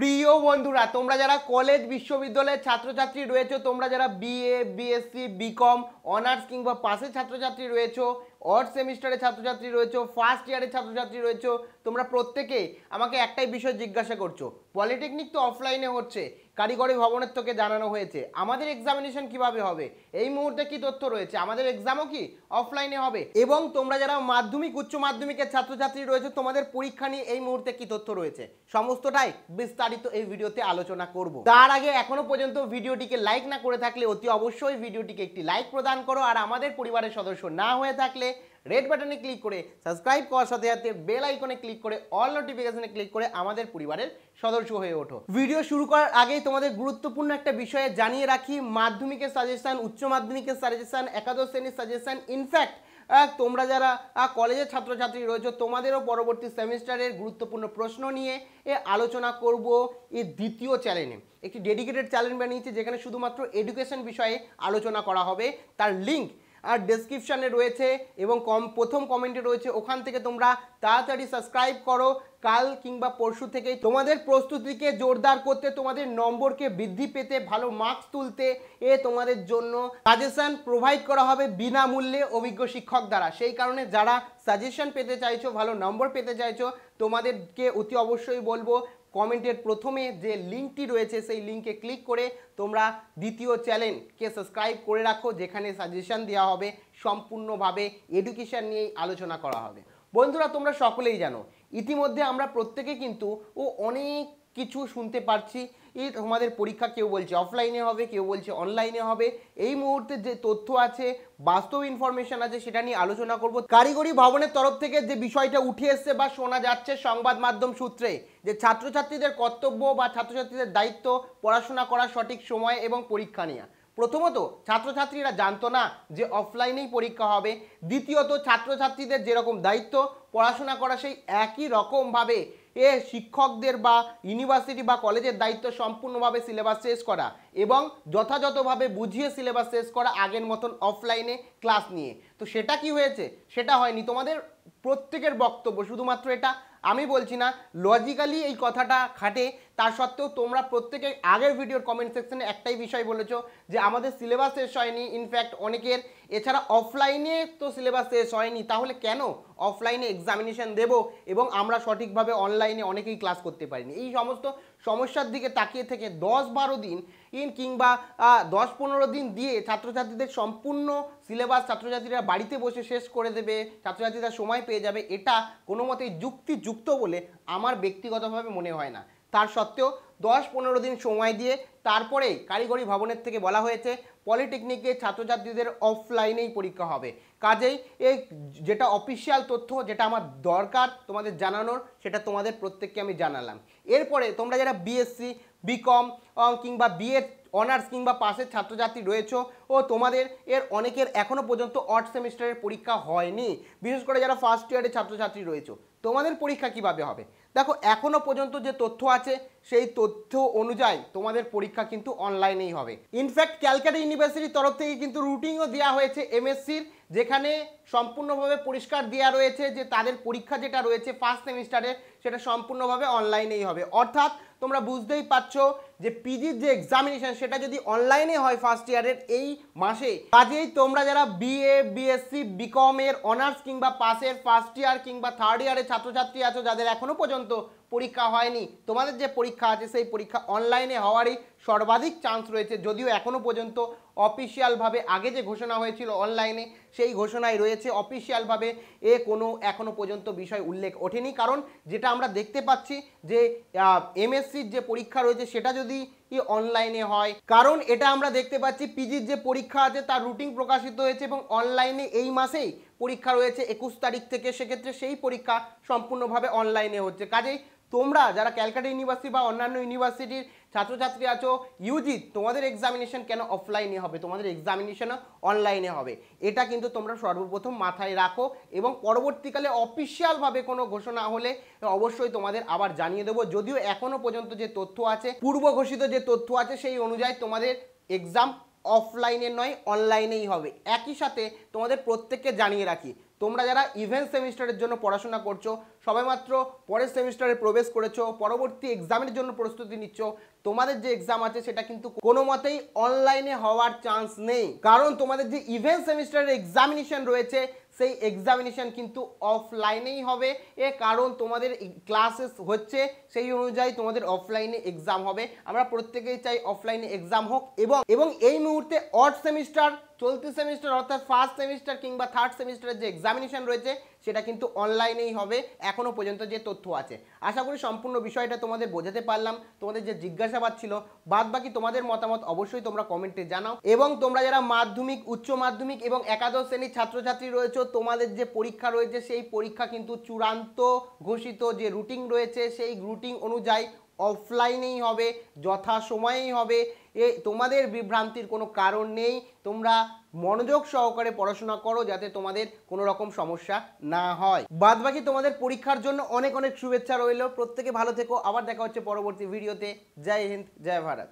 প্রিয় বন্ধুরা তোমরা যারা কলেজ বিশ্ববিদ্যালয়ের ছাত্রছাত্রী রয়েছো তোমরা যারা বিএ বিএসসি বিকম অনার্স কিংবা পাশে ছাত্রছাত্রী রয়েছো অর্থ সেমিস্টারের ছাত্রছাত্রী রয়েছে ফার্স্ট ইয়ারের ছাত্রছাত্রী রয়েছে তোমরা প্রত্যেকে আমাকে একটাই বিষয় জিজ্ঞাসা করছো পলিটেকনিক তো অফলাইনে হচ্ছে কারিগরি ভবনের থেকে জানানো হয়েছে আমাদের এক্সামিনেশন কিভাবে হবে এই মুহূর্তে কি তথ্য রয়েছে আমাদের এক্সামও কি অফলাইনে হবে এবং তোমরা যারা মাধ্যমিক উচ্চ মাধ্যমিকের ছাত্রছাত্রী রয়েছে তোমাদের পরীক্ষা নিয়ে এই মুহূর্তে কি তথ্য রয়েছে সমস্তটাই বিস্তারিত এই ভিডিওতে আলোচনা করব তার আগে এখনো পর্যন্ত ভিডিওটিকে লাইক না করে থাকলে অতি অবশ্যই ভিডিওটিকে একটি লাইক প্রদান করো আর আমাদের পরিবারের সদস্য না হয়ে থাকলে রেড বাটনে ক্লিক করে সাবস্ক্রাইব করার সাথে সাথে বেল আইকনে ক্লিক করে অল নোটিফিকেশনে ক্লিক করে আমাদের পরিবারের সদস্য হয়ে ওঠো ভিডিও শুরু করার আগেই তোমাদের গুরুত্বপূর্ণ একটা বিষয়ে জানিয়ে রাখি মাধ্যমিকের সাজেশান উচ্চ মাধ্যমিকের সাজেশান একাদশ শ্রেণীর সাজেশান ইনফ্যাক্ট তোমরা যারা কলেজের ছাত্রছাত্রী রয়েছে তোমাদেরও পরবর্তী সেমিস্টারের গুরুত্বপূর্ণ প্রশ্ন নিয়ে এ আলোচনা করব এ দ্বিতীয় চ্যানেলে একটি ডেডিকেটেড চ্যানেল বানিয়েছে যেখানে শুধুমাত্র এডুকেশন বিষয়ে আলোচনা করা হবে তার লিঙ্ক আর ডেসক্রিপশানে রয়েছে এবং কম প্রথম কমেন্টে রয়েছে ওখান থেকে তোমরা তাড়াতাড়ি সাবস্ক্রাইব করো কাল কিংবা পরশু থেকেই তোমাদের প্রস্তুতিকে জোরদার করতে তোমাদের নম্বরকে বৃদ্ধি পেতে ভালো মার্কস তুলতে এ তোমাদের জন্য সাজেশান প্রোভাইড করা হবে বিনামূল্যে অভিজ্ঞ শিক্ষক দ্বারা সেই কারণে যারা সাজেশন পেতে চাইছো ভালো নম্বর পেতে চাইছো তোমাদেরকে অতি অবশ্যই বলবো কমেন্টের প্রথমে যে লিঙ্কটি রয়েছে সেই লিঙ্কে ক্লিক করে তোমরা দ্বিতীয় চ্যানেলকে সাবস্ক্রাইব করে রাখো যেখানে সাজেশান দেওয়া হবে সম্পূর্ণভাবে এডুকেশান নিয়েই আলোচনা করা হবে বন্ধুরা তোমরা সকলেই জানো ইতিমধ্যে আমরা প্রত্যেকে কিন্তু ও অনেক কিছু শুনতে পারছি এই তোমাদের পরীক্ষা কেউ বলছে অফলাইনে হবে কেউ বলছে অনলাইনে হবে এই মুহূর্তে যে তথ্য আছে বাস্তব ইনফরমেশন আছে সেটা নিয়ে আলোচনা করব কারিগরি ভবনের তরফ থেকে যে বিষয়টা উঠে এসছে বা শোনা যাচ্ছে সংবাদ মাধ্যম সূত্রে যে ছাত্রছাত্রীদের কর্তব্য বা ছাত্রছাত্রীদের দায়িত্ব পড়াশোনা করার সঠিক সময় এবং পরীক্ষা নেওয়া প্রথমত ছাত্রছাত্রীরা জানতো না যে অফলাইনেই পরীক্ষা হবে দ্বিতীয়ত ছাত্রছাত্রীদের যেরকম দায়িত্ব পড়াশোনা করা সেই একই রকমভাবে এ শিক্ষকদের বা ইউনিভার্সিটি বা কলেজের দায়িত্ব সম্পূর্ণভাবে সিলেবাস শেষ করা এবং যথাযথভাবে বুঝিয়ে সিলেবাস শেষ করা আগের মতন অফলাইনে ক্লাস নিয়ে তো সেটা কি হয়েছে সেটা হয়নি তোমাদের প্রত্যেকের বক্তব্য শুধুমাত্র এটা আমি বলছি না লজিক্যালি এই কথাটা খাটে তার সত্ত্বেও তোমরা প্রত্যেকে আগের ভিডিওর কমেন্ট সেকশনে একটাই বিষয় বলেছো যে আমাদের সিলেবাস শেষ হয়নি ইনফ্যাক্ট অনেকের এছাড়া অফলাইনে তো সিলেবাস শেষ হয়নি তাহলে কেন অফলাইনে এক্সামিনেশান দেব এবং আমরা সঠিকভাবে অনলাইনে অনেকেই ক্লাস করতে পারিনি এই সমস্ত সমস্যার দিকে তাকিয়ে থেকে দশ বারো দিন ইন কিংবা দশ পনেরো দিন দিয়ে ছাত্রছাত্রীদের সম্পূর্ণ সিলেবাস ছাত্রছাত্রীরা বাড়িতে বসে শেষ করে দেবে ছাত্রছাত্রীরা সময় পেয়ে যাবে এটা কোনো মতেই যুক্তিযুক্ত বলে আমার ব্যক্তিগতভাবে মনে হয় না তার সত্ত্বেও দশ পনেরো দিন সময় দিয়ে তারপরে কারিগরি ভবনের থেকে বলা হয়েছে পলিটেকনিকে ছাত্রছাত্রীদের অফলাইনেই পরীক্ষা হবে কাজেই এই যেটা অফিসিয়াল তথ্য যেটা আমার দরকার তোমাদের জানানোর সেটা তোমাদের প্রত্যেককে আমি জানালাম এরপরে তোমরা যারা বিএসসি বিকম কিংবা বিএড অনার্স কিংবা পাশের ছাত্রছাত্রী রয়েছ ও তোমাদের এর অনেকের এখনও পর্যন্ত অর্ড সেমিস্টারের পরীক্ষা হয়নি বিশেষ করে যারা ফার্স্ট ইয়ারের ছাত্রছাত্রী রয়েছে তোমাদের পরীক্ষা কিভাবে হবে দেখো এখনও পর্যন্ত যে তথ্য আছে সেই তথ্য অনুযায়ী তোমাদের পরীক্ষা কিন্তু অনলাইনেই হবে ইনফ্যাক্ট ক্যালকাটা ইউনিভার্সিটি ইউনিভার্সিটির তরফ থেকে কিন্তু রুটিনও দেওয়া হয়েছে এমএসসির যেখানে সম্পূর্ণভাবে পরিষ্কার দেওয়া রয়েছে যে তাদের পরীক্ষা যেটা রয়েছে ফার্স্ট সেমিস্টারের সেটা সম্পূর্ণভাবে অনলাইনেই হবে অর্থাৎ তোমরা বুঝতেই পারছো যে পিজির যে এক্সামিনেশান সেটা যদি অনলাইনে হয় ফার্স্ট ইয়ারের এই মাসে কাজেই তোমরা যারা বিএ বিএসসি বিকমের অনার্স কিংবা পাসের ফার্স্ট ইয়ার কিংবা থার্ড ইয়ারের ছাত্রছাত্রী আছো যাদের এখনও পর্যন্ত পরীক্ষা হয়নি তোমাদের যে পরীক্ষা আছে সেই পরীক্ষা অনলাইনে হওয়ারই সর্বাধিক চান্স রয়েছে যদিও এখনও পর্যন্ত অফিসিয়ালভাবে আগে যে ঘোষণা হয়েছিল অনলাইনে সেই ঘোষণায় রয়েছে অফিসিয়ালভাবে এ কোনো এখনও পর্যন্ত বিষয় উল্লেখ ওঠেনি কারণ যেটা আমরা দেখতে পাচ্ছি যে এমএসসির যে পরীক্ষা রয়েছে সেটা যদি অনলাইনে হয় কারণ এটা আমরা দেখতে পাচ্ছি পিজির যে পরীক্ষা আছে তার রুটিন প্রকাশিত হয়েছে এবং অনলাইনে এই মাসেই পরীক্ষা রয়েছে একুশ তারিখ থেকে সেক্ষেত্রে সেই পরীক্ষা সম্পূর্ণভাবে অনলাইনে হচ্ছে কাজেই তোমরা যারা ক্যালকাটা ইউনিভার্সিটি বা অন্যান্য ইউনিভার্সিটির ছাত্রছাত্রী আছো ইউজি তোমাদের এক্সামিনেশন কেন অফলাইনে হবে তোমাদের এক্সামিনেশন অনলাইনে হবে এটা কিন্তু তোমরা সর্বপ্রথম মাথায় রাখো এবং পরবর্তীকালে অফিসিয়ালভাবে কোনো ঘোষণা হলে অবশ্যই তোমাদের আবার জানিয়ে দেবো যদিও এখনও পর্যন্ত যে তথ্য আছে পূর্ব ঘোষিত যে তথ্য আছে সেই অনুযায়ী তোমাদের এক্সাম অফলাইনে নয় অনলাইনেই হবে একই সাথে তোমাদের প্রত্যেককে জানিয়ে রাখি তোমরা যারা ইভেন্ট সেমিস্টারের জন্য পড়াশোনা করছো সবেমাত্র পরের সেমিস্টারে প্রবেশ করেছো পরবর্তী এক্সামের জন্য প্রস্তুতি নিচ্ছ তোমাদের যে এক্সাম আছে সেটা কিন্তু কোনো মতেই অনলাইনে হওয়ার চান্স নেই কারণ তোমাদের যে ইভেন্ট সেমিস্টারের এক্সামিনেশন রয়েছে সেই এক্সামিনেশন কিন্তু অফলাইনেই হবে এ কারণ তোমাদের ক্লাসেস হচ্ছে সেই অনুযায়ী তোমাদের অফলাইনে এক্সাম হবে আমরা প্রত্যেকেই চাই অফলাইনে এক্সাম হোক এবং এবং এই মুহূর্তে অর্থ সেমিস্টার চলতি সেমিস্টার অর্থাৎ ফার্স্ট সেমিস্টার কিংবা থার্ড সেমিস্টারের যে এক্সামিনেশন রয়েছে সেটা কিন্তু অনলাইনেই হবে এখনও পর্যন্ত যে তথ্য আছে আশা করি সম্পূর্ণ বিষয়টা তোমাদের বোঝাতে পারলাম তোমাদের যে জিজ্ঞাসাবাদ ছিল বাদ বাকি তোমাদের মতামত অবশ্যই তোমরা কমেন্টে জানাও এবং তোমরা যারা মাধ্যমিক উচ্চ মাধ্যমিক এবং একাদশ শ্রেণীর ছাত্রছাত্রী রয়েছে তোমাদের যে পরীক্ষা রয়েছে সেই পরীক্ষা কিন্তু চূড়ান্ত ঘোষিত যে রুটিন রয়েছে সেই রুটিন অনুযায়ী অফলাইনেই হবে যথা সময়েই হবে এ তোমাদের বিভ্রান্তির কোনো কারণ নেই তোমরা মনোযোগ সহকারে পড়াশোনা করো যাতে তোমাদের কোনো রকম সমস্যা না হয় বাদ বাকি তোমাদের পরীক্ষার জন্য অনেক অনেক শুভেচ্ছা রইল প্রত্যেকে ভালো থেকো আবার দেখা হচ্ছে পরবর্তী ভিডিওতে জয় হিন্দ জয় ভারত